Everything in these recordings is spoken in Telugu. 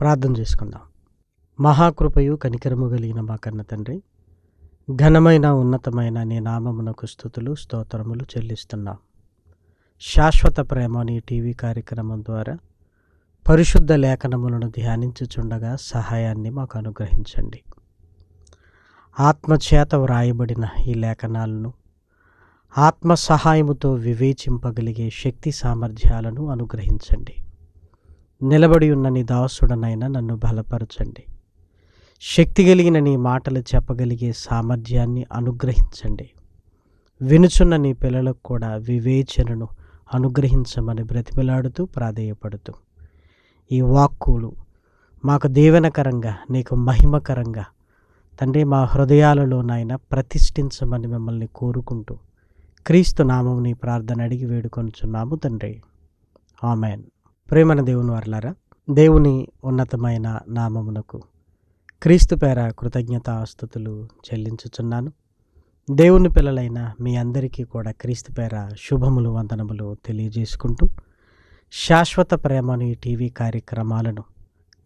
ప్రార్థన చేసుకుందాం మహాకృపయు కనికరము కలిగిన మా కన్న తండ్రి ఘనమైన ఉన్నతమైన నీ నామమునకు స్థుతులు స్తోత్రములు చెల్లిస్తున్నాం శాశ్వత ప్రేమ నీ టీవీ కార్యక్రమం ద్వారా పరిశుద్ధ లేఖనములను ధ్యానించుచుండగా సహాయాన్ని మాకు అనుగ్రహించండి ఆత్మచేత వ్రాయబడిన ఈ లేఖనాలను ఆత్మ సహాయముతో వివేచింపగలిగే శక్తి సామర్థ్యాలను అనుగ్రహించండి నిలబడి ఉన్న నీ దాసుడనైనా నన్ను బలపరచండి శక్తి కలిగిన నీ మాటలు చెప్పగలిగే సామర్థ్యాన్ని అనుగ్రహించండి వినుచున్న నీ పిల్లలకు కూడా వివేచనను అనుగ్రహించమని బ్రతిమలాడుతూ ప్రాధేయపడుతూ ఈ వాక్కులు మాకు దీవెనకరంగా నీకు మహిమకరంగా తండ్రి మా హృదయాలలోనైనా ప్రతిష్ఠించమని మిమ్మల్ని కోరుకుంటూ క్రీస్తు నామం నీ ప్రార్థన అడిగి వేడుకొనుచున్నాము తండ్రి ఆమెన్ ప్రేమన దేవుని వారలారా దేవుని ఉన్నతమైన నామమునకు క్రీస్తు పేర కృతజ్ఞత ఆస్తుతులు చెల్లించుచున్నాను దేవుని పిల్లలైన మీ అందరికీ కూడా క్రీస్తు పేర శుభములు వందనములు తెలియజేసుకుంటూ శాశ్వత ప్రేమను ఈ టీవీ కార్యక్రమాలను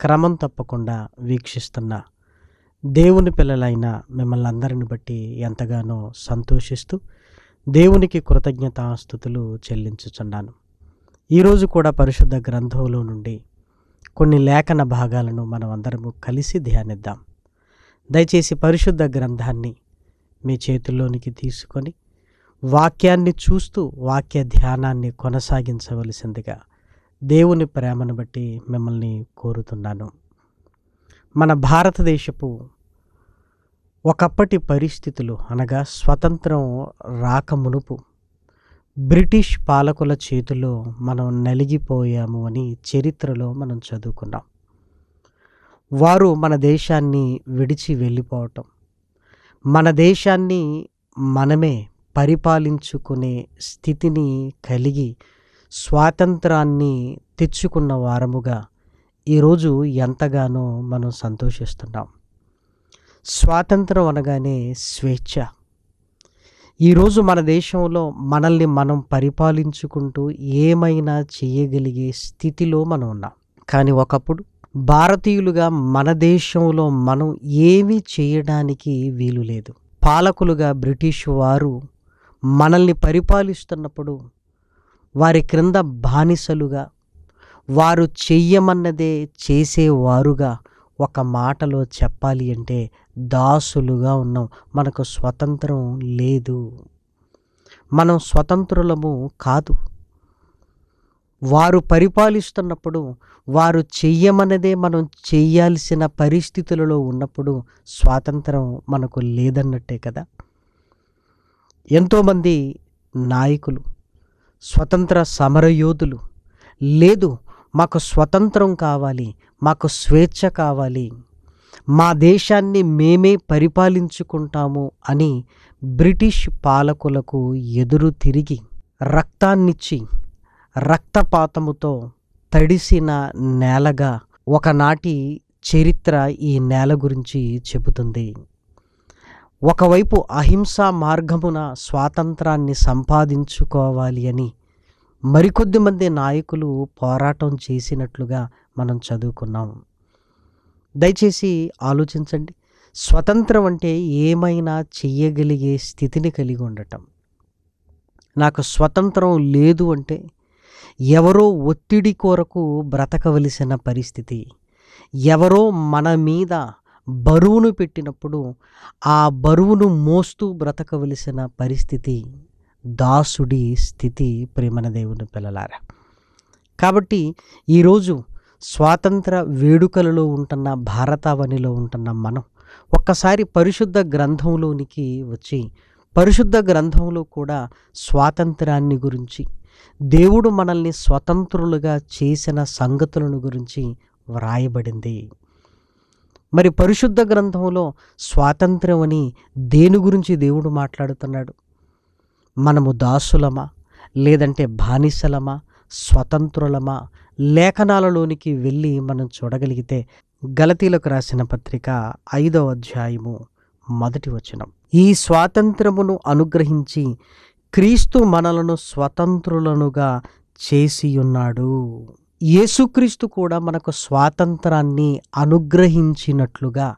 క్రమం తప్పకుండా వీక్షిస్తున్న దేవుని పిల్లలైన మిమ్మల్ని అందరిని బట్టి ఎంతగానో సంతోషిస్తూ దేవునికి కృతజ్ఞతాస్థుతులు చెల్లించుచున్నాను ఈరోజు కూడా పరిశుద్ధ గ్రంథంలో నుండి కొన్ని లేఖన భాగాలను మనం అందరము కలిసి ధ్యానిద్దాం దయచేసి పరిశుద్ధ గ్రంథాన్ని మీ చేతుల్లోనికి తీసుకొని వాక్యాన్ని చూస్తూ వాక్య ధ్యానాన్ని కొనసాగించవలసిందిగా దేవుని ప్రేమను బట్టి మిమ్మల్ని కోరుతున్నాను మన భారతదేశపు ఒకప్పటి పరిస్థితులు అనగా స్వతంత్రం రాకమునుపు బ్రిటిష్ పాలకుల చేతిలో మనం నలిగిపోయాము అని చరిత్రలో మనం చదువుకున్నాం వారు మన దేశాన్ని విడిచి వెళ్ళిపోవటం మన దేశాన్ని మనమే పరిపాలించుకునే స్థితిని కలిగి స్వాతంత్రాన్ని తెచ్చుకున్న వారముగా ఈరోజు ఎంతగానో మనం సంతోషిస్తున్నాం స్వాతంత్రం అనగానే స్వేచ్ఛ ఈరోజు మన దేశంలో మనల్ని మనం పరిపాలించుకుంటూ ఏమైనా చేయగలిగే స్థితిలో మనం ఉన్నాం కానీ ఒకప్పుడు భారతీయులుగా మన దేశంలో మనం ఏమీ చేయడానికి వీలు లేదు పాలకులుగా బ్రిటిష్ వారు మనల్ని పరిపాలిస్తున్నప్పుడు వారి క్రింద బానిసలుగా వారు చెయ్యమన్నదే చేసేవారుగా ఒక మాటలో చెప్పాలి అంటే దాసులుగా ఉన్నాం మనకు స్వతంత్రం లేదు మనం స్వతంత్రులము కాదు వారు పరిపాలిస్తున్నప్పుడు వారు చెయ్యమన్నదే మనం చేయాల్సిన పరిస్థితులలో ఉన్నప్పుడు స్వాతంత్రం మనకు లేదన్నట్టే కదా ఎంతోమంది నాయకులు స్వతంత్ర సమరయోధులు లేదు మాకు స్వతంత్రం కావాలి మాకు స్వేచ్ఛ కావాలి మా దేశాన్ని మేమే పరిపాలించుకుంటాము అని బ్రిటిష్ పాలకులకు ఎదురు తిరిగి రక్తాన్నిచ్చి రక్తపాతముతో తడిసిన నేలగా ఒకనాటి చరిత్ర ఈ నేల గురించి చెబుతుంది ఒకవైపు అహింసా మార్గమున స్వాతంత్రాన్ని సంపాదించుకోవాలి అని మరికొద్ది మంది నాయకులు పోరాటం చేసినట్లుగా మనం చదువుకున్నాం దయచేసి ఆలోచించండి స్వతంత్రం అంటే ఏమైనా చెయ్యగలిగే స్థితిని కలిగి ఉండటం నాకు స్వతంత్రం లేదు అంటే ఎవరో ఒత్తిడి కొరకు బ్రతకవలసిన పరిస్థితి ఎవరో మన మీద బరువును పెట్టినప్పుడు ఆ బరువును మోస్తూ బ్రతకవలసిన పరిస్థితి దాసుడి స్థితి ప్రేమన దేవుని పిల్లలారా కాబట్టి ఈరోజు స్వాతంత్ర వేడుకలలో ఉంటున్న భారతావనిలో ఉంటున్న మనం ఒక్కసారి పరిశుద్ధ గ్రంథంలోనికి వచ్చి పరిశుద్ధ గ్రంథంలో కూడా స్వాతంత్రాన్ని గురించి దేవుడు మనల్ని స్వతంత్రులుగా చేసిన సంగతులను గురించి వ్రాయబడింది మరి పరిశుద్ధ గ్రంథంలో స్వాతంత్రం అని దేని గురించి దేవుడు మాట్లాడుతున్నాడు మనము దాసులమా లేదంటే బానిసలమా స్వతంత్రులమా లేఖనాలలోనికి వెళ్ళి మనం చూడగలిగితే గలతీలకు రాసిన పత్రిక ఐదవ అధ్యాయము మొదటి వచనం ఈ స్వాతంత్రమును అనుగ్రహించి క్రీస్తు మనలను స్వతంత్రులనుగా చేసి ఉన్నాడు యేసుక్రీస్తు కూడా మనకు స్వాతంత్రాన్ని అనుగ్రహించినట్లుగా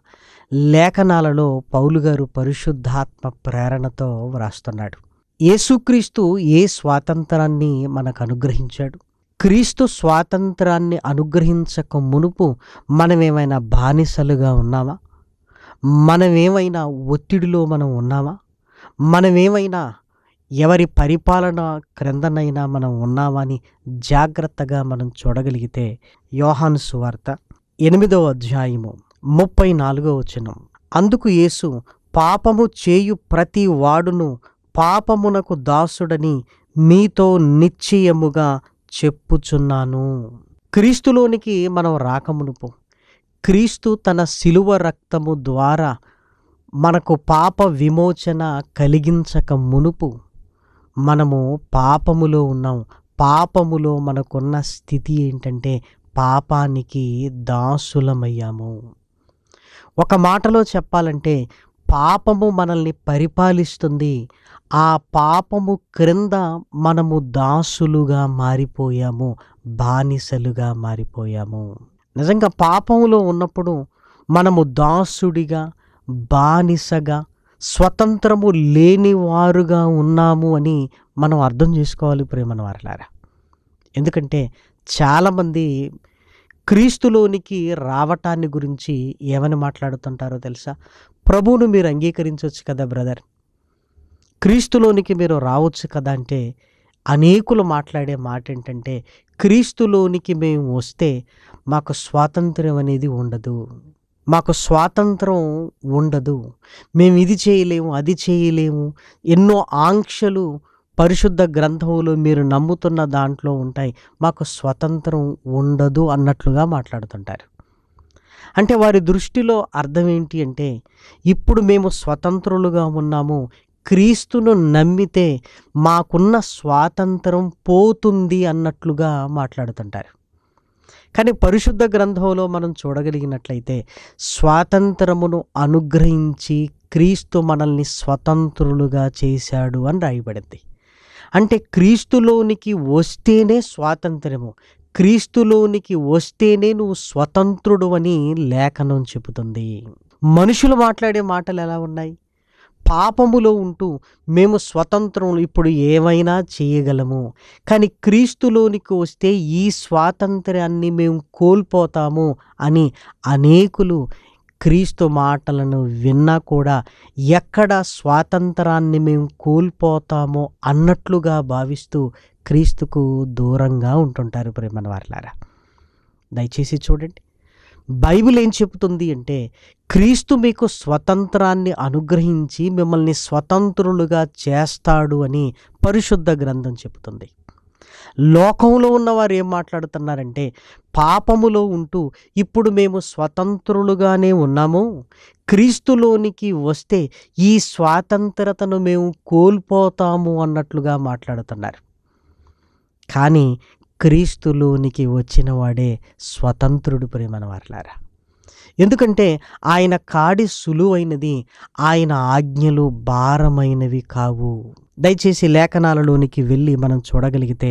లేఖనాలలో పౌలు గారు పరిశుద్ధాత్మ ప్రేరణతో వ్రాస్తున్నాడు యేసుక్రీస్తు ఏ స్వాతంత్రాన్ని మనకు అనుగ్రహించాడు క్రీస్తు స్వాతంత్రాన్ని అనుగ్రహించక మునుపు మనమేమైనా బానిసలుగా ఉన్నామా మనమేమైనా ఒత్తిడిలో మనం ఉన్నామా మనమేమైనా ఎవరి పరిపాలన క్రిందనైనా మనం ఉన్నామా అని జాగ్రత్తగా మనం చూడగలిగితే యోహాను సువార్త ఎనిమిదవ అధ్యాయము ముప్పై నాలుగవ వచనం అందుకు యేసు పాపము చేయు ప్రతి వాడును పాపమునకు దాసుడని మీతో నిశ్చయముగా చెప్పుచున్నాను క్రీస్తులోనికి మనం రాకమునుపు క్రీస్తు తన శిలువ రక్తము ద్వారా మనకు పాప విమోచన కలిగించక మునుపు మనము పాపములో ఉన్నాం పాపములో మనకున్న స్థితి ఏంటంటే పాపానికి దాసులమయ్యాము ఒక మాటలో చెప్పాలంటే పాపము మనల్ని పరిపాలిస్తుంది ఆ పాపము క్రింద మనము దాసులుగా మారిపోయాము బానిసలుగా మారిపోయాము నిజంగా పాపంలో ఉన్నప్పుడు మనము దాసుడిగా బానిసగా స్వతంత్రము లేనివారుగా ఉన్నాము అని మనం అర్థం చేసుకోవాలి ప్రేమను వారలారా ఎందుకంటే చాలామంది క్రీస్తులోనికి రావటాన్ని గురించి ఏమని మాట్లాడుతుంటారో తెలుసా ప్రభువును మీరు అంగీకరించవచ్చు కదా బ్రదర్ క్రీస్తులోనికి మీరు రావచ్చు కదా అంటే అనేకులు మాట్లాడే మాట ఏంటంటే క్రీస్తులోనికి మేము వస్తే మాకు స్వాతంత్రం అనేది ఉండదు మాకు స్వాతంత్రం ఉండదు మేము ఇది చేయలేము అది చేయలేము ఎన్నో ఆంక్షలు పరిశుద్ధ గ్రంథములు మీరు నమ్ముతున్న దాంట్లో ఉంటాయి మాకు స్వతంత్రం ఉండదు అన్నట్లుగా మాట్లాడుతుంటారు అంటే వారి దృష్టిలో అర్థం ఏంటి అంటే ఇప్పుడు మేము స్వతంత్రులుగా ఉన్నాము క్రీస్తును నమ్మితే మాకున్న స్వాతంత్రం పోతుంది అన్నట్లుగా మాట్లాడుతుంటారు కానీ పరిశుద్ధ గ్రంథంలో మనం చూడగలిగినట్లయితే స్వాతంత్రమును అనుగ్రహించి క్రీస్తు మనల్ని స్వతంత్రులుగా చేశాడు అని రాయబడింది అంటే క్రీస్తులోనికి వస్తేనే స్వాతంత్రము క్రీస్తులోనికి వస్తేనే నువ్వు స్వతంత్రుడు అని లేఖనం చెబుతుంది మనుషులు మాట్లాడే మాటలు ఎలా ఉన్నాయి పాపములో ఉంటూ మేము స్వతంత్రం ఇప్పుడు ఏమైనా చేయగలము కానీ క్రీస్తులోనికి వస్తే ఈ స్వాతంత్రాన్ని మేము కోల్పోతాము అని అనేకులు క్రీస్తు మాటలను విన్నా కూడా ఎక్కడ స్వాతంత్రాన్ని మేము కోల్పోతామో అన్నట్లుగా భావిస్తూ క్రీస్తుకు దూరంగా ఉంటుంటారు ప్రేమన వారిలారా దయచేసి చూడండి బైబిల్ ఏం చెబుతుంది అంటే క్రీస్తు మీకు స్వతంత్రాన్ని అనుగ్రహించి మిమ్మల్ని స్వతంత్రులుగా చేస్తాడు అని పరిశుద్ధ గ్రంథం చెబుతుంది లోకంలో ఉన్నవారు ఏం మాట్లాడుతున్నారంటే పాపములో ఉంటూ ఇప్పుడు మేము స్వతంత్రులుగానే ఉన్నాము క్రీస్తులోనికి వస్తే ఈ స్వాతంత్రతను మేము కోల్పోతాము అన్నట్లుగా మాట్లాడుతున్నారు కానీ క్రీస్తులోనికి వచ్చినవాడే స్వతంత్రుడు ప్రేమన వర్లారా ఎందుకంటే ఆయన కాడి సులువైనది ఆయన ఆజ్ఞలు భారమైనవి కావు దయచేసి లేఖనాలలోనికి వెళ్ళి మనం చూడగలిగితే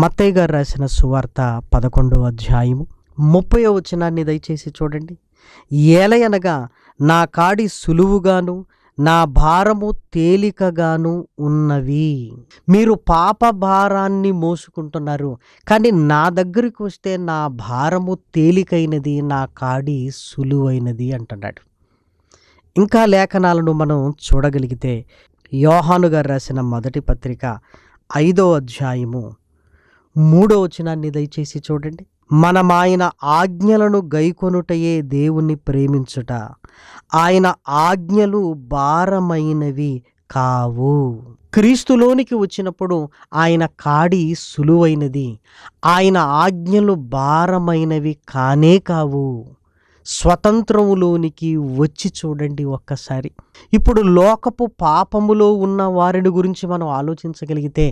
మత్తయ్య గారు రాసిన సువార్త పదకొండవ అధ్యాయము ముప్పయో వచనాన్ని దయచేసి చూడండి ఏలయనగా నా కాడి సులువుగాను నా భారము తేలికగాను ఉన్నవి మీరు పాప భారాన్ని మోసుకుంటున్నారు కానీ నా దగ్గరికి వస్తే నా భారము తేలికైనది నా కాడి సులువైనది అంటున్నాడు ఇంకా లేఖనాలను మనం చూడగలిగితే యోహాను గారు రాసిన మొదటి పత్రిక ఐదో అధ్యాయము మూడో వచనాన్ని దయచేసి చూడండి మనమాయన ఆజ్ఞలను గైకొనుటయే దేవుణ్ణి ప్రేమించుట ఆయన ఆజ్ఞలు భారమైనవి కావు క్రీస్తులోనికి వచ్చినప్పుడు ఆయన కాడి సులువైనది ఆయన ఆజ్ఞలు భారమైనవి కానే కావు స్వతంత్రములోనికి వచ్చి చూడండి ఒక్కసారి ఇప్పుడు లోకపు పాపములో ఉన్న వారిని గురించి మనం ఆలోచించగలిగితే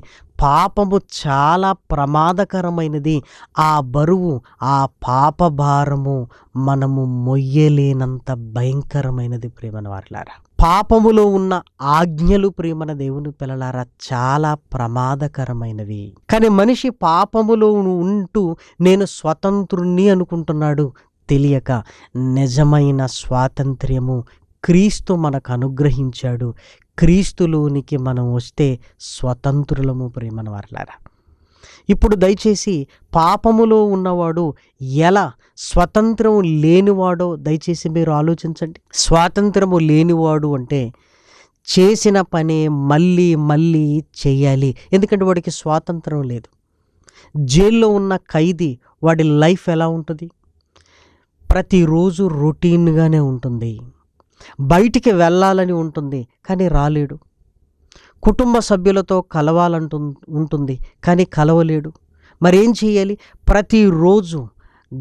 పాపము చాలా ప్రమాదకరమైనది ఆ బరువు ఆ పాప భారము మనము మొయ్యలేనంత భయంకరమైనది ప్రేమను వారిలారా పాపములో ఉన్న ఆజ్ఞలు ప్రేమన దేవుని పిల్లలారా చాలా ప్రమాదకరమైనవి కానీ మనిషి పాపములో ఉంటూ నేను స్వతంత్రుణ్ణి అనుకుంటున్నాడు తెలియక నిజమైన స్వాతంత్ర్యము క్రీస్తు మనకు అనుగ్రహించాడు క్రీస్తులోనికి మనం వస్తే స్వతంత్రులము ప్రేమను వర్లారా ఇప్పుడు దయచేసి పాపములో ఉన్నవాడు ఎలా స్వతంత్రం లేనివాడో దయచేసి మీరు ఆలోచించండి స్వాతంత్రము లేనివాడు అంటే చేసిన పని మళ్ళీ మళ్ళీ చేయాలి ఎందుకంటే వాడికి స్వాతంత్రం లేదు జైల్లో ఉన్న ఖైదీ వాడి లైఫ్ ఎలా ఉంటుంది ప్రతిరోజు రొటీన్గానే ఉంటుంది బయటికి వెళ్ళాలని ఉంటుంది కానీ రాలేడు కుటుంబ సభ్యులతో కలవాలంటు ఉంటుంది కానీ కలవలేడు మరేం చేయాలి ప్రతిరోజు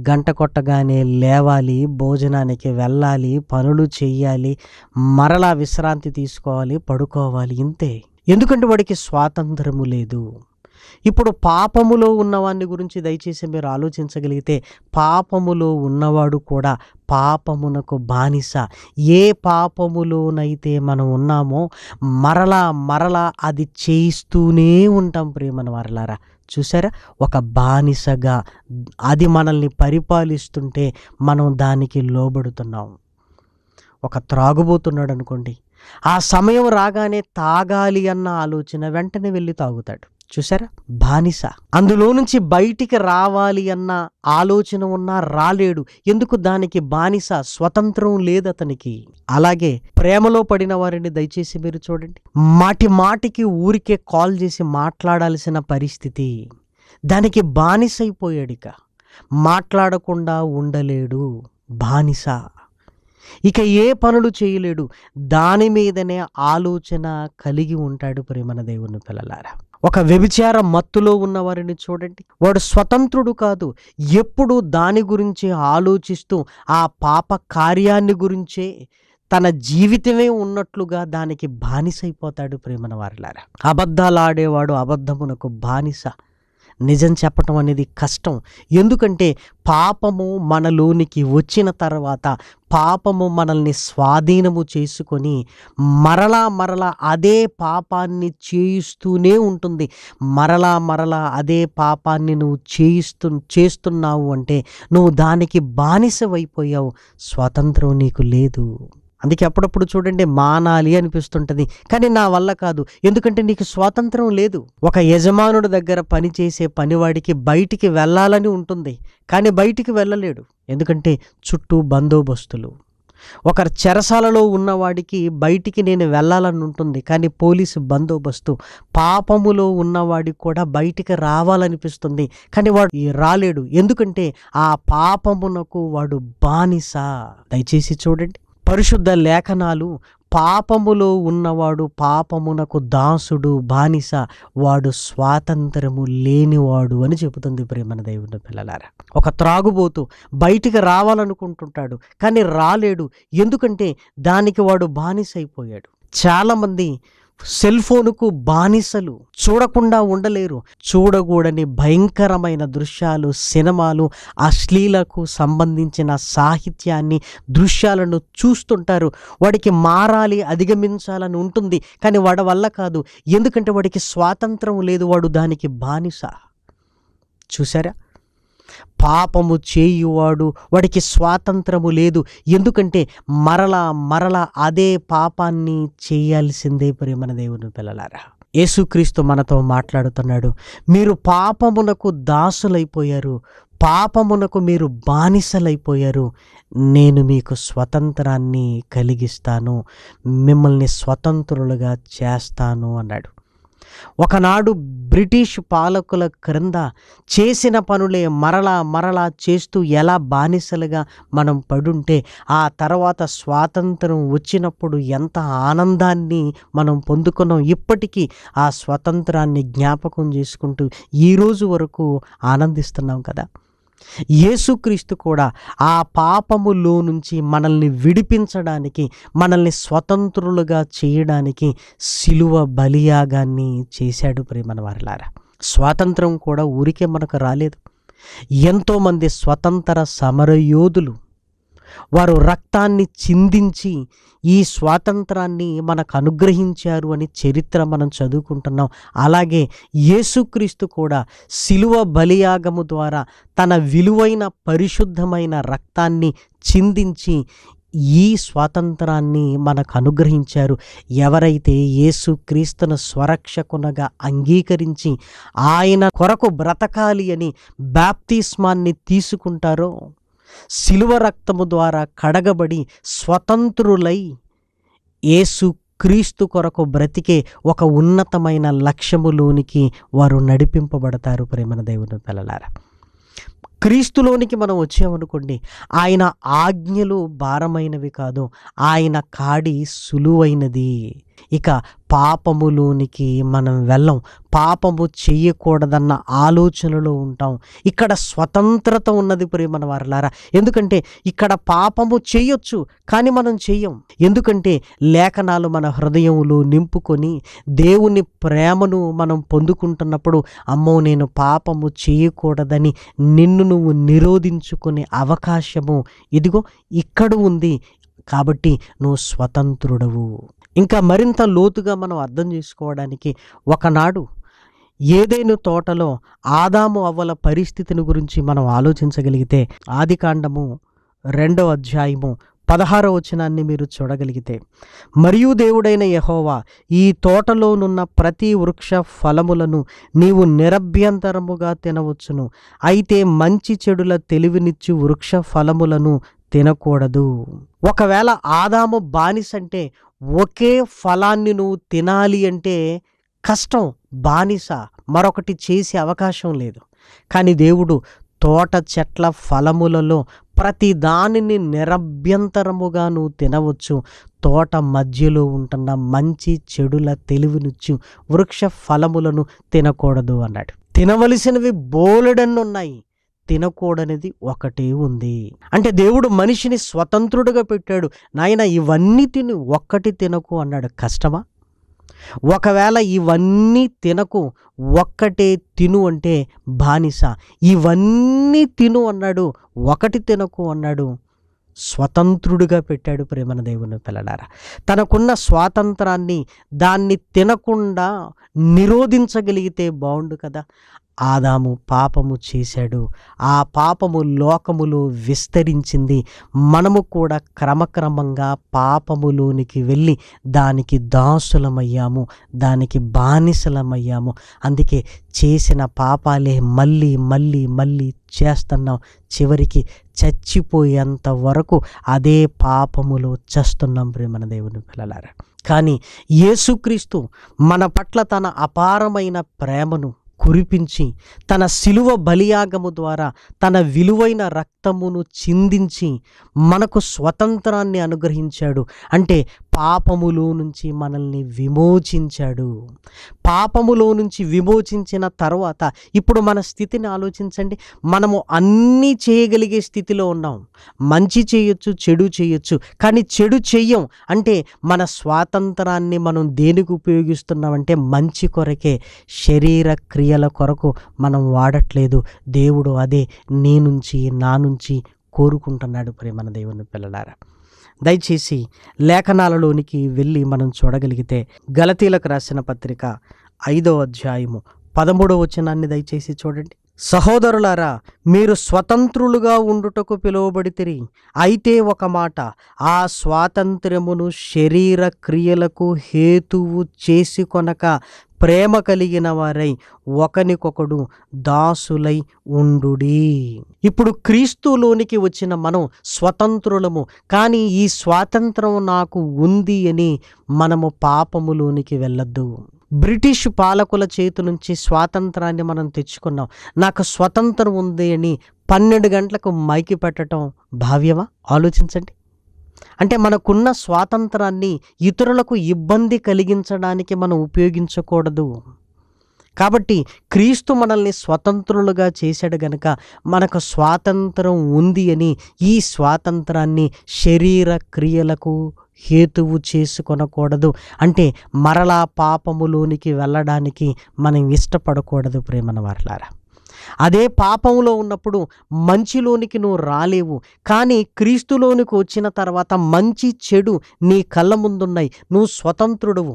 గంట కొట్టగానే లేవాలి భోజనానికి వెళ్ళాలి పనులు చేయాలి మరలా విశ్రాంతి తీసుకోవాలి పడుకోవాలి ఇంతే ఎందుకంటే వాడికి స్వాతంత్రము లేదు ఇప్పుడు పాపములో ఉన్నవాడిని గురించి దయచేసి మీరు ఆలోచించగలిగితే పాపములో ఉన్నవాడు కూడా పాపమునకు బానిస ఏ పాపములోనైతే మనం ఉన్నామో మరలా మరలా అది చేయిస్తూనే ఉంటాం ప్రియమని వారలారా చూసారా ఒక బానిసగా అది మనల్ని పరిపాలిస్తుంటే మనం దానికి లోబడుతున్నాం ఒక త్రాగుబోతున్నాడు అనుకోండి ఆ సమయం రాగానే తాగాలి అన్న ఆలోచన వెంటనే వెళ్ళి తాగుతాడు చూసారా బానిస అందులో నుంచి బయటికి రావాలి అన్న ఆలోచన ఉన్నా రాలేడు ఎందుకు దానికి బానిస స్వతంత్రం లేదు అతనికి అలాగే ప్రేమలో పడిన వారిని దయచేసి మీరు చూడండి మాటి మాటికి ఊరికే కాల్ చేసి మాట్లాడాల్సిన పరిస్థితి దానికి బానిస అయిపోయాడు ఇక మాట్లాడకుండా ఉండలేడు బానిస ఇక ఏ పనులు చేయలేడు దాని మీదనే ఆలోచన కలిగి ఉంటాడు ప్రేమన దేవుని పిల్లలారా ఒక వ్యభిచార మత్తులో ఉన్న వారిని చూడండి వాడు స్వతంత్రుడు కాదు ఎప్పుడు దాని గురించి ఆలోచిస్తూ ఆ పాప కార్యాన్ని గురించే తన జీవితమే ఉన్నట్లుగా దానికి బానిసైపోతాడు ప్రేమన వారిలారా అబద్ధాలాడేవాడు అబద్ధమునకు బానిస నిజం చెప్పటం అనేది కష్టం ఎందుకంటే పాపము మనలోనికి వచ్చిన తర్వాత పాపము మనల్ని స్వాధీనము చేసుకొని మరలా మరలా అదే పాపాన్ని చేయిస్తూనే ఉంటుంది మరలా మరలా అదే పాపాన్ని నువ్వు చేయిస్తు చేస్తున్నావు అంటే నువ్వు దానికి బానిసవైపోయావు స్వాతంత్రం నీకు లేదు అందుకే అప్పుడప్పుడు చూడండి మానాలి అనిపిస్తుంటుంది కానీ నా వల్ల కాదు ఎందుకంటే నీకు స్వాతంత్రం లేదు ఒక యజమానుడి దగ్గర పనిచేసే పనివాడికి బయటికి వెళ్ళాలని ఉంటుంది కానీ బయటికి వెళ్ళలేడు ఎందుకంటే చుట్టూ బందోబస్తులు ఒకరు చెరసాలలో ఉన్నవాడికి బయటికి నేను వెళ్ళాలని ఉంటుంది కానీ పోలీసు బందోబస్తు పాపములో ఉన్నవాడికి కూడా బయటికి రావాలనిపిస్తుంది కానీ వాడు రాలేడు ఎందుకంటే ఆ పాపమునకు వాడు బానిస దయచేసి చూడండి పరిశుద్ధ లేఖనాలు పాపములో ఉన్నవాడు పాపమునకు దాసుడు బానిస వాడు స్వాతంత్రము లేనివాడు అని చెబుతుంది ప్రేమన దేవుని పిల్లలారా ఒక త్రాగుబోతు బయటికి రావాలనుకుంటుంటాడు కానీ రాలేడు ఎందుకంటే దానికి వాడు బానిస అయిపోయాడు చాలామంది సెల్ ఫోన్కు బానిసలు చూడకుండా ఉండలేరు చూడకూడని భయంకరమైన దృశ్యాలు సినిమాలు అశ్లీలకు సంబంధించిన సాహిత్యాన్ని దృశ్యాలను చూస్తుంటారు వాడికి మారాలి అధిగమించాలని ఉంటుంది కానీ వాడి వల్ల కాదు ఎందుకంటే వాడికి స్వాతంత్రం లేదు వాడు దానికి బానిస చూసారా పాపము చేయువాడు వాడికి స్వాతంత్రము లేదు ఎందుకంటే మరలా మరలా అదే పాపాన్ని చేయాల్సిందే ప్రేమన దేవుని పిల్లలారా యేసుక్రీస్తు మనతో మాట్లాడుతున్నాడు మీరు పాపమునకు దాసులైపోయారు పాపమునకు మీరు బానిసలైపోయారు నేను మీకు స్వతంత్రాన్ని కలిగిస్తాను మిమ్మల్ని స్వతంత్రులుగా చేస్తాను అన్నాడు ఒకనాడు బ్రిటిష్ పాలకుల క్రింద చేసిన పనులే మరలా మరలా చేస్తూ ఎలా బానిసలుగా మనం పడుంటే ఆ తర్వాత స్వాతంత్రం వచ్చినప్పుడు ఎంత ఆనందాన్ని మనం పొందుకున్నాం ఇప్పటికీ ఆ స్వాతంత్రాన్ని జ్ఞాపకం చేసుకుంటూ ఈరోజు వరకు ఆనందిస్తున్నాం కదా యేసుక్రీస్తు కూడా ఆ పాపములో నుంచి మనల్ని విడిపించడానికి మనల్ని స్వతంత్రులుగా చేయడానికి సిలువ బలియాగాన్ని చేశాడు ప్రేమన వారిలారా స్వాతంత్రం కూడా ఊరికే మనకు రాలేదు ఎంతోమంది స్వతంత్ర సమరయోధులు వారు రక్తాన్ని చిందించి ఈ స్వాతంత్రాన్ని మనకు అనుగ్రహించారు అని చరిత్ర మనం చదువుకుంటున్నాం అలాగే యేసుక్రీస్తు కూడా శిలువ బలియాగము ద్వారా తన విలువైన పరిశుద్ధమైన రక్తాన్ని చిందించి ఈ స్వాతంత్రాన్ని మనకు అనుగ్రహించారు ఎవరైతే యేసు క్రీస్తును స్వరక్షకునగా అంగీకరించి ఆయన కొరకు బ్రతకాలి అని బ్యాప్తిస్మాన్ని తీసుకుంటారో శిలువ రక్తము ద్వారా కడగబడి స్వతంత్రులై యేసు క్రీస్తు కొరకు బ్రతికే ఒక ఉన్నతమైన లక్ష్యములోనికి వారు నడిపింపబడతారు ప్రేమన దేవుని పిల్లలారా క్రీస్తులోనికి మనం వచ్చామనుకోండి ఆయన ఆజ్ఞలు భారమైనవి కాదు ఆయన కాడి సులువైనది ఇక పాపములోనికి మనం వెళ్ళం పాపము చేయకూడదన్న ఆలోచనలో ఉంటాం ఇక్కడ స్వతంత్రత ఉన్నది ప్రేమన వారలారా ఎందుకంటే ఇక్కడ పాపము చేయొచ్చు కానీ మనం చెయ్యం ఎందుకంటే లేఖనాలు మన హృదయంలో నింపుకొని దేవుని ప్రేమను మనం పొందుకుంటున్నప్పుడు అమ్మో నేను పాపము చేయకూడదని నిన్ను నువ్వు నిరోధించుకునే అవకాశము ఇదిగో ఇక్కడ ఉంది కాబట్టి నువ్వు స్వతంత్రుడవు ఇంకా మరింత లోతుగా మనం అర్థం చేసుకోవడానికి ఒకనాడు ఏదైనా తోటలో ఆదాము అవ్వల పరిస్థితిని గురించి మనం ఆలోచించగలిగితే ఆది కాండము రెండవ అధ్యాయము పదహార వచనాన్ని మీరు చూడగలిగితే మరియు దేవుడైన యహోవా ఈ తోటలోనున్న ప్రతి వృక్ష ఫలములను నీవు నిరభ్యంతరముగా తినవచ్చును అయితే మంచి చెడుల తెలివినిచ్చు వృక్ష ఫలములను తినకూడదు ఒకవేళ ఆదాము బానిసంటే ఒకే ఫలాన్ని నువ్వు తినాలి అంటే కష్టం బానిస మరొకటి చేసే అవకాశం లేదు కానీ దేవుడు తోట చెట్ల ఫలములలో ప్రతి దానిని నిరభ్యంతరముగా నువ్వు తినవచ్చు తోట మధ్యలో ఉంటున్న మంచి చెడుల తెలివినిచ్చు వృక్ష ఫలములను తినకూడదు అన్నాడు తినవలసినవి బోలెడన్నున్నాయి తినకూడనిది ఒకటే ఉంది అంటే దేవుడు మనిషిని స్వతంత్రుడుగా పెట్టాడు నాయన ఇవన్నీ తిని ఒక్కటి తినకు అన్నాడు కష్టమా ఒకవేళ ఇవన్నీ తినకు ఒక్కటే తిను అంటే బానిస ఇవన్నీ తిను అన్నాడు ఒకటి తినకు అన్నాడు స్వతంత్రుడిగా పెట్టాడు ప్రేమన దేవుని పిల్లడారా తనకున్న స్వాతంత్రాన్ని దాన్ని తినకుండా నిరోధించగలిగితే బాగుండు కదా ఆదాము పాపము చేశాడు ఆ పాపము లోకములో విస్తరించింది మనము కూడా క్రమక్రమంగా పాపములోనికి వెళ్ళి దానికి దాసులమయ్యాము దానికి బానిసలమయ్యాము అందుకే చేసిన పాపాలే మళ్ళీ మళ్ళీ మళ్ళీ చేస్తున్నాం చివరికి చచ్చిపోయేంత వరకు అదే పాపములో చేస్తున్నాం ప్రేమన దేవుని పిల్లలారా కానీ యేసుక్రీస్తు మన పట్ల తన అపారమైన ప్రేమను కురిపించి తన శిలువ బలియాగము ద్వారా తన విలువైన రక్త రక్తమును చిందించి మనకు స్వతంత్రాన్ని అనుగ్రహించాడు అంటే పాపములో నుంచి మనల్ని విమోచించాడు పాపములో నుంచి విమోచించిన తర్వాత ఇప్పుడు మన స్థితిని ఆలోచించండి మనము అన్నీ చేయగలిగే స్థితిలో ఉన్నాం మంచి చేయొచ్చు చెడు చేయొచ్చు కానీ చెడు చెయ్యం అంటే మన స్వాతంత్రాన్ని మనం దేనికి ఉపయోగిస్తున్నామంటే మంచి కొరకే శరీర క్రియల కొరకు మనం వాడట్లేదు దేవుడు అదే నీ నుంచి నా నుంచి నుంచి కోరుకుంటున్నాడు ప్రేమన దేవుని పిల్లలారా దయచేసి లేఖనాలలోనికి వెళ్ళి మనం చూడగలిగితే గలతీలకు రాసిన పత్రిక ఐదో అధ్యాయము పదమూడవ వచనాన్ని దయచేసి చూడండి సహోదరులారా మీరు స్వతంత్రులుగా ఉండుటకు పిలువబడితిరి అయితే ఒక మాట ఆ స్వాతంత్ర్యమును శరీర క్రియలకు హేతువు చేసి కొనక ప్రేమ కలిగిన వారై ఒకనికొకడు దాసులై ఉండు ఇప్పుడు క్రీస్తులోనికి వచ్చిన మనం స్వతంత్రులము కానీ ఈ స్వాతంత్రం నాకు ఉంది అని మనము పాపములోనికి వెళ్ళద్దు బ్రిటిష్ పాలకుల చేతి నుంచి స్వాతంత్రాన్ని మనం తెచ్చుకున్నాం నాకు స్వతంత్రం ఉంది అని పన్నెండు గంటలకు మైకి పెట్టడం భావ్యమా ఆలోచించండి అంటే మనకున్న స్వాతంత్రాన్ని ఇతరులకు ఇబ్బంది కలిగించడానికి మనం ఉపయోగించకూడదు కాబట్టి క్రీస్తు మనల్ని స్వతంత్రులుగా చేశాడు గనక మనకు స్వాతంత్రం ఉంది అని ఈ స్వాతంత్రాన్ని శరీర క్రియలకు హేతువు చేసుకొనకూడదు అంటే మరలా పాపములోనికి వెళ్ళడానికి మనం ఇష్టపడకూడదు ప్రేమన వారలారా అదే పాపంలో ఉన్నప్పుడు మంచిలోనికి నువ్వు రాలేవు కానీ క్రీస్తులోనికి వచ్చిన తర్వాత మంచి చెడు నీ కళ్ళ ముందున్నాయి నువ్వు స్వతంత్రుడువు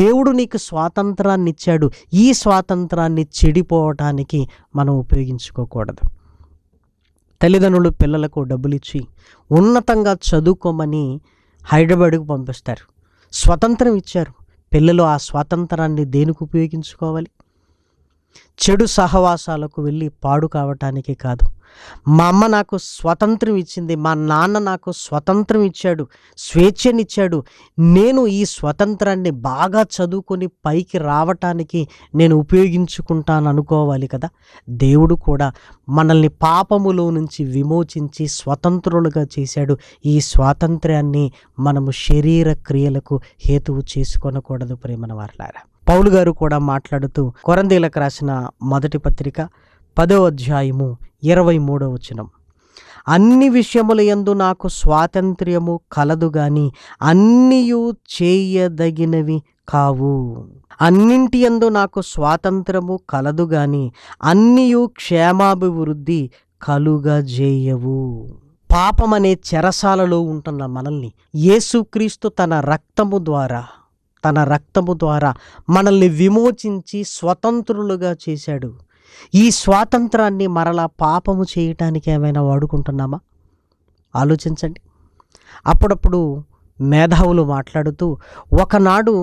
దేవుడు నీకు స్వాతంత్రాన్ని ఇచ్చాడు ఈ స్వాతంత్రాన్ని చెడిపోవటానికి మనం ఉపయోగించుకోకూడదు తల్లిదండ్రులు పిల్లలకు డబ్బులు ఇచ్చి ఉన్నతంగా చదువుకోమని హైదరాబాద్కు పంపిస్తారు స్వతంత్రం ఇచ్చారు పిల్లలు ఆ స్వాతంత్రాన్ని దేనికి ఉపయోగించుకోవాలి చెడు సహవాసాలకు వెళ్ళి పాడు కావటానికి కాదు మా అమ్మ నాకు స్వతంత్రం ఇచ్చింది మా నాన్న నాకు స్వతంత్రం ఇచ్చాడు స్వేచ్ఛనిచ్చాడు నేను ఈ స్వతంత్రాన్ని బాగా చదువుకొని పైకి రావటానికి నేను ఉపయోగించుకుంటాను అనుకోవాలి కదా దేవుడు కూడా మనల్ని పాపములో నుంచి విమోచించి స్వతంత్రులుగా చేశాడు ఈ స్వాతంత్ర్యాన్ని మనము శరీర క్రియలకు హేతువు చేసుకొనకూడదు ప్రేమన వారిలారా పౌలు గారు కూడా మాట్లాడుతూ కొరందీలకు రాసిన మొదటి పత్రిక పదో అధ్యాయము ఇరవై మూడో వచనం అన్ని విషయముల ఎందు నాకు స్వాతంత్ర్యము కలదు గాని అన్నీ చేయదగినవి కావు అన్నింటి ఎందు నాకు స్వాతంత్రము కలదు గాని అన్నీ క్షేమాభివృద్ధి కలుగా చేయవు పాపమనే చెరసాలలో ఉంటున్న మనల్ని యేసుక్రీస్తు తన రక్తము ద్వారా తన రక్తము ద్వారా మనల్ని విమోచించి స్వతంత్రులుగా చేశాడు ఈ స్వాతంత్రాన్ని మరలా పాపము చేయటానికి ఏమైనా వాడుకుంటున్నామా ఆలోచించండి అప్పుడప్పుడు మేధావులు మాట్లాడుతూ ఒకనాడు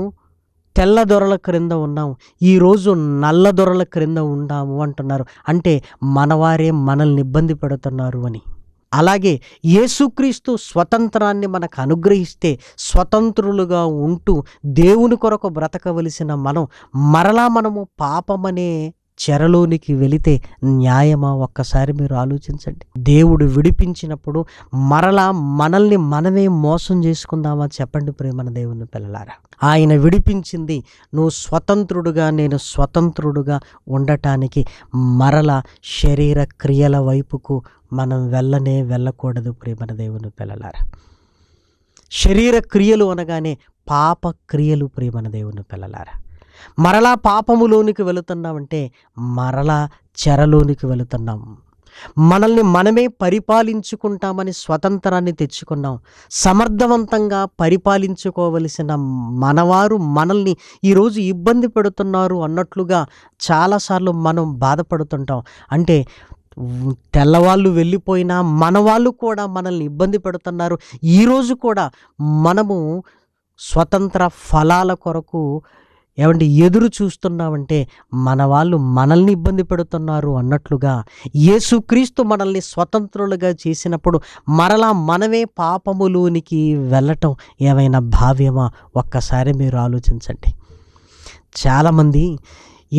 తెల్ల దొరల క్రింద ఉన్నాం ఈరోజు నల్ల దొరల క్రింద ఉన్నాము అంటున్నారు అంటే మనవారే మనల్ని ఇబ్బంది పెడుతున్నారు అని అలాగే యేసుక్రీస్తు స్వతంత్రాన్ని మనకు అనుగ్రహిస్తే స్వతంత్రులుగా ఉంటూ దేవుని కొరకు బ్రతకవలసిన మనం మరలా మనము పాపమనే చెరలోనికి వెళితే న్యాయమా ఒక్కసారి మీరు ఆలోచించండి దేవుడు విడిపించినప్పుడు మరలా మనల్ని మనమే మోసం చేసుకుందామా చెప్పండి ప్రేమన దేవుని పిల్లలారా ఆయన విడిపించింది నువ్వు స్వతంత్రుడుగా నేను స్వతంత్రుడుగా ఉండటానికి మరల శరీర క్రియల వైపుకు మనం వెళ్ళనే వెళ్ళకూడదు ప్రేమన దేవుని పిల్లలారా శరీర క్రియలు అనగానే పాప క్రియలు ప్రేమన దేవుని పిల్లలారా మరలా పాపములోనికి వెళుతున్నామంటే మరలా చెరలోనికి వెళుతున్నాం మనల్ని మనమే పరిపాలించుకుంటామని స్వతంత్రాన్ని తెచ్చుకున్నాం సమర్థవంతంగా పరిపాలించుకోవలసిన మనవారు మనల్ని ఈరోజు ఇబ్బంది పెడుతున్నారు అన్నట్లుగా చాలాసార్లు మనం బాధపడుతుంటాం అంటే తెల్లవాళ్ళు వెళ్ళిపోయినా మనవాళ్ళు కూడా మనల్ని ఇబ్బంది పెడుతున్నారు ఈరోజు కూడా మనము స్వతంత్ర ఫలాల కొరకు ఏమంటే ఎదురు చూస్తున్నామంటే మన వాళ్ళు మనల్ని ఇబ్బంది పెడుతున్నారు అన్నట్లుగా యేసుక్రీస్తు మనల్ని స్వతంత్రులుగా చేసినప్పుడు మరలా మనమే పాపములోనికి వెళ్ళటం ఏమైనా భావ్యమా ఒక్కసారి మీరు ఆలోచించండి చాలామంది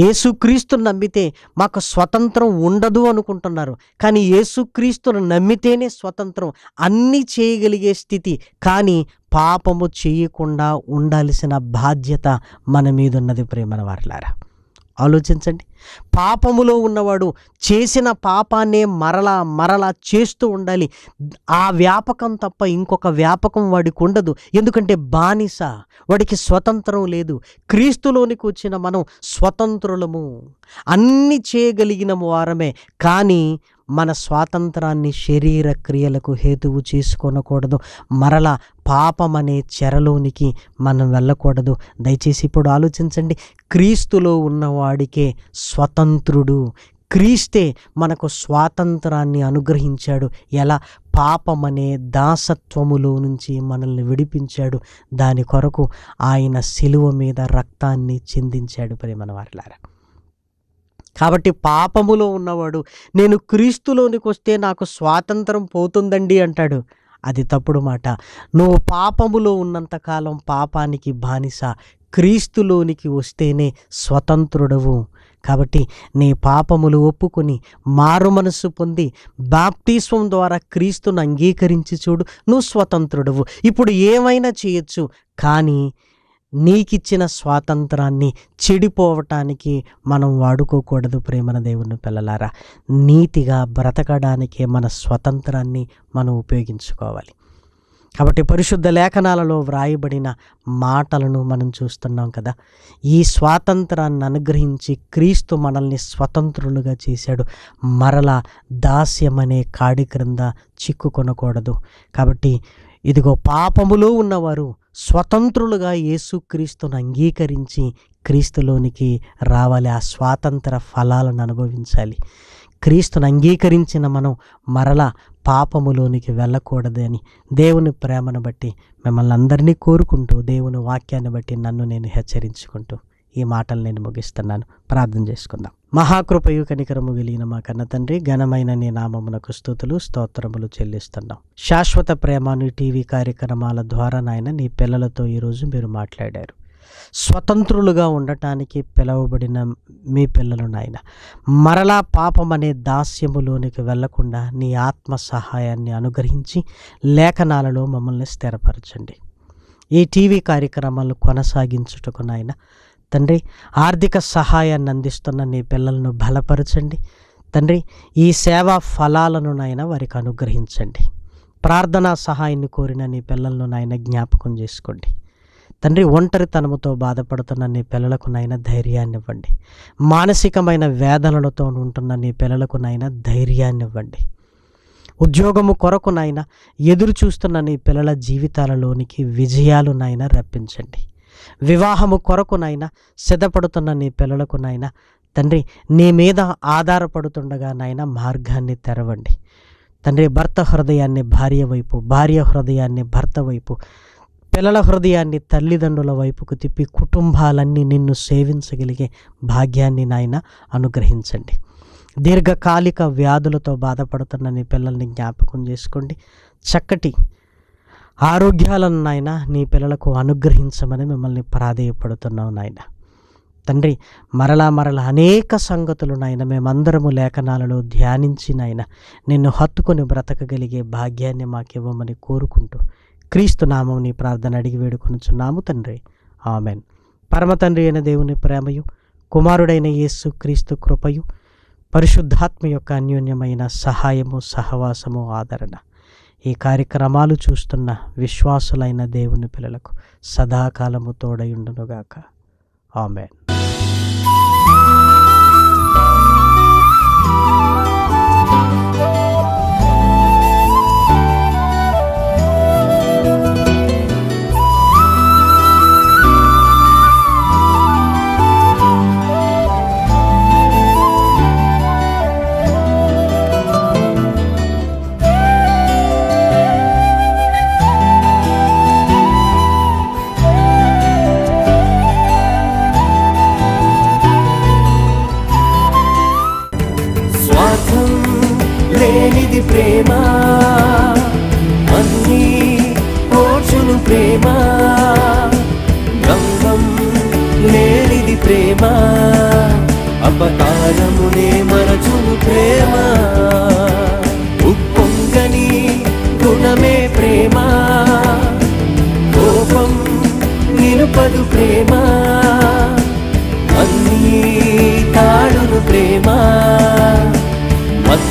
యేసుక్రీస్తును నమ్మితే మాకు స్వతంత్రం ఉండదు అనుకుంటున్నారు కానీ ఏసుక్రీస్తును నమ్మితేనే స్వతంత్రం అన్నీ చేయగలిగే స్థితి కానీ పాపము చేయకుండా ఉండాల్సిన బాధ్యత మన మీదున్నది ప్రేమల వారిలారా ఆలోచించండి పాపములో ఉన్నవాడు చేసిన పాపాన్నే మరలా మరలా చేస్తూ ఉండాలి ఆ వ్యాపకం తప్ప ఇంకొక వ్యాపకం వాడికి ఉండదు ఎందుకంటే బానిస వాడికి స్వతంత్రం లేదు క్రీస్తులోనికి వచ్చిన మనం స్వతంత్రులము అన్ని చేయగలిగిన వారమే కానీ మన స్వాతంత్రాన్ని శరీర క్రియలకు హేతువు చేసుకోనకూడదు మరల పాపం అనే చెరలోనికి మనం వెళ్ళకూడదు దయచేసి ఇప్పుడు ఆలోచించండి క్రీస్తులో ఉన్నవాడికే స్వతంత్రుడు క్రీస్తే మనకు స్వాతంత్రాన్ని అనుగ్రహించాడు ఎలా పాపమనే దాసత్వములో నుంచి మనల్ని విడిపించాడు దాని కొరకు ఆయన సిలువ మీద రక్తాన్ని చెందించాడు ప్రేమన వారిలారా కాబట్టి పాపములో ఉన్నవాడు నేను క్రీస్తులోనికి వస్తే నాకు స్వాతంత్రం పోతుందండి అంటాడు అది తప్పుడు మాట నువ్వు పాపములో ఉన్నంతకాలం పాపానికి బానిస క్రీస్తులోనికి వస్తేనే స్వతంత్రుడవు కాబట్టి నీ పాపములు ఒప్పుకొని మారు మనస్సు పొంది బాప్టిస్వం ద్వారా క్రీస్తును అంగీకరించి చూడు నువ్వు స్వతంత్రుడవు ఇప్పుడు ఏమైనా చేయొచ్చు కానీ నీకిచ్చిన స్వాతంత్రాన్ని చెడిపోవటానికి మనం వాడుకోకూడదు ప్రేమన దేవుని పిల్లలారా నీతిగా బ్రతకడానికే మన స్వతంత్రాన్ని మనం ఉపయోగించుకోవాలి కాబట్టి పరిశుద్ధ లేఖనాలలో వ్రాయబడిన మాటలను మనం చూస్తున్నాం కదా ఈ స్వాతంత్రాన్ని అనుగ్రహించి క్రీస్తు మనల్ని స్వతంత్రులుగా చేశాడు మరలా దాస్యం అనే కాడి క్రింద చిక్కుకొనకూడదు కాబట్టి ఇదిగో పాపములో ఉన్నవారు స్వతంత్రులుగా యేసుక్రీస్తును అంగీకరించి క్రీస్తులోనికి రావాలి ఆ స్వాతంత్ర ఫలాలను అనుభవించాలి క్రీస్తును అంగీకరించిన మనం మరలా పాపములోనికి వెళ్ళకూడదని దేవుని ప్రేమను బట్టి మిమ్మల్ని అందరినీ కోరుకుంటూ దేవుని వాక్యాన్ని బట్టి నన్ను నేను హెచ్చరించుకుంటూ ఈ మాటలు నేను ముగిస్తున్నాను ప్రార్థన చేసుకుందాం మహాకృపయు కనికరము గెలిగిన మా కన్న తండ్రి ఘనమైన నీ నామమునకు స్థుతులు స్తోత్రములు చెల్లిస్తున్నాం శాశ్వత ప్రేమను టీవీ కార్యక్రమాల ద్వారా నాయన నీ పిల్లలతో ఈరోజు మీరు మాట్లాడారు స్వతంత్రులుగా ఉండటానికి పిలవబడిన మీ పిల్లలు నాయన మరలా పాపం అనే దాస్యములోనికి వెళ్లకుండా నీ ఆత్మ సహాయాన్ని అనుగ్రహించి లేఖనాలలో మమ్మల్ని స్థిరపరచండి ఈ టీవీ కార్యక్రమాలు కొనసాగించుటకు నాయన తండ్రి ఆర్థిక సహాయాన్ని అందిస్తున్న నీ పిల్లలను బలపరచండి తండ్రి ఈ సేవా ఫలాలను నాయన వారికి అనుగ్రహించండి ప్రార్థనా సహాయాన్ని కోరిన నీ పిల్లలను నాయన జ్ఞాపకం చేసుకోండి తండ్రి ఒంటరితనముతో బాధపడుతున్న నీ పిల్లలకు నాయన ధైర్యాన్ని ఇవ్వండి మానసికమైన వేదనలతో ఉంటున్న నీ పిల్లలకు నాయన ధైర్యాన్ని ఇవ్వండి ఉద్యోగము కొరకు నాయన ఎదురు చూస్తున్న నీ పిల్లల జీవితాలలోనికి విజయాలు నాయన రప్పించండి వివాహము కొరకునైనా సిద్ధపడుతున్న నీ పిల్లలకునైనా తండ్రి నీ మీద ఆధారపడుతుండగా నాయన మార్గాన్ని తెరవండి తండ్రి భర్త హృదయాన్ని భార్య వైపు భార్య హృదయాన్ని భర్త వైపు పిల్లల హృదయాన్ని తల్లిదండ్రుల వైపుకు తిప్పి కుటుంబాలన్నీ నిన్ను సేవించగలిగే భాగ్యాన్ని నాయన అనుగ్రహించండి దీర్ఘకాలిక వ్యాధులతో బాధపడుతున్న నీ పిల్లల్ని జ్ఞాపకం చేసుకోండి చక్కటి ఆరోగ్యాలను నాయన నీ పిల్లలకు అనుగ్రహించమని మిమ్మల్ని ప్రాధేయపడుతున్నావు నాయన తండ్రి మరలా మరలా అనేక సంగతులు నాయన మేమందరము లేఖనాలలో ధ్యానించినైనా నిన్ను హత్తుకొని బ్రతకగలిగే భాగ్యాన్ని మాకివ్వమని కోరుకుంటూ క్రీస్తు నామం నీ ప్రార్థన అడిగి వేడుకొనుచున్నాము తండ్రి ఆమెన్ పరమ తండ్రి అయిన దేవుని ప్రేమయు కుమారుడైన యేసు క్రీస్తు కృపయు పరిశుద్ధాత్మ యొక్క అన్యోన్యమైన సహాయము సహవాసము ఆదరణ ఈ కార్యక్రమాలు చూస్తున్న విశ్వాసులైన దేవుని పిల్లలకు సదాకాలము తోడయుండునుగాక ఆమె స్వార్థం లేనిది ప్రేమ అన్నీ కోర్చును ప్రేమ గంగం లేనిది ప్రేమ అపకారమునే మరచును ప్రేమ ఉప్పొంగని గుణమే ప్రేమ కోపం నిలుపదు ప్రేమ అన్నీ తాడును ప్రేమా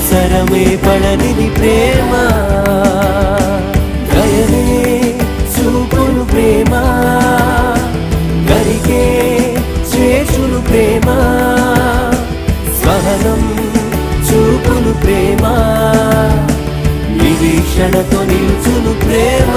అవసరమే పడనిది ప్రేమ దయనే చూపులు ప్రేమ గరికే చేచులు ప్రేమ సహనం చూపులు ప్రేమ నిరీక్షణతో నిల్చును ప్రేమ